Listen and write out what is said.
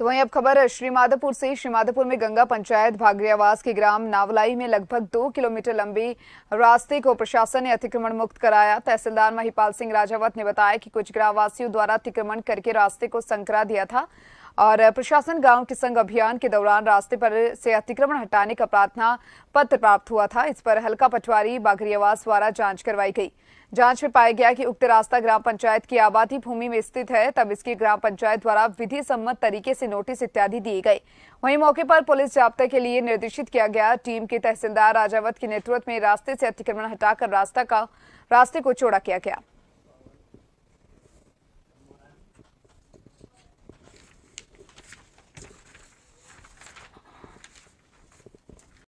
तो वहीं अब खबर श्रीमाधोपुर से श्रीमाधोपुर में गंगा पंचायत भागरियावास के ग्राम नावलाई में लगभग दो किलोमीटर लंबी रास्ते को प्रशासन ने अतिक्रमण मुक्त कराया तहसीलदार महिपाल सिंह राजावत ने बताया कि कुछ ग्रामवासियों द्वारा अतिक्रमण करके रास्ते को संकरा दिया था और प्रशासन गांव के संग अभियान के दौरान रास्ते पर से अतिक्रमण हटाने का प्रार्थना पत्र प्राप्त हुआ था इस पर हल्का पटवारी बागरियावास द्वारा जांच करवाई गई जांच में पाया गया कि उक्त रास्ता ग्राम पंचायत की आबादी भूमि में स्थित है तब इसकी ग्राम पंचायत द्वारा विधि सम्मत तरीके से नोटिस इत्यादि दिए गए वहीं मौके पर पुलिस जाब्ते के लिए निर्देशित किया गया टीम के तहसीलदार राजावत के नेतृत्व में रास्ते से अतिक्रमण हटाकर रास्ता का रास्ते को चौड़ा किया गया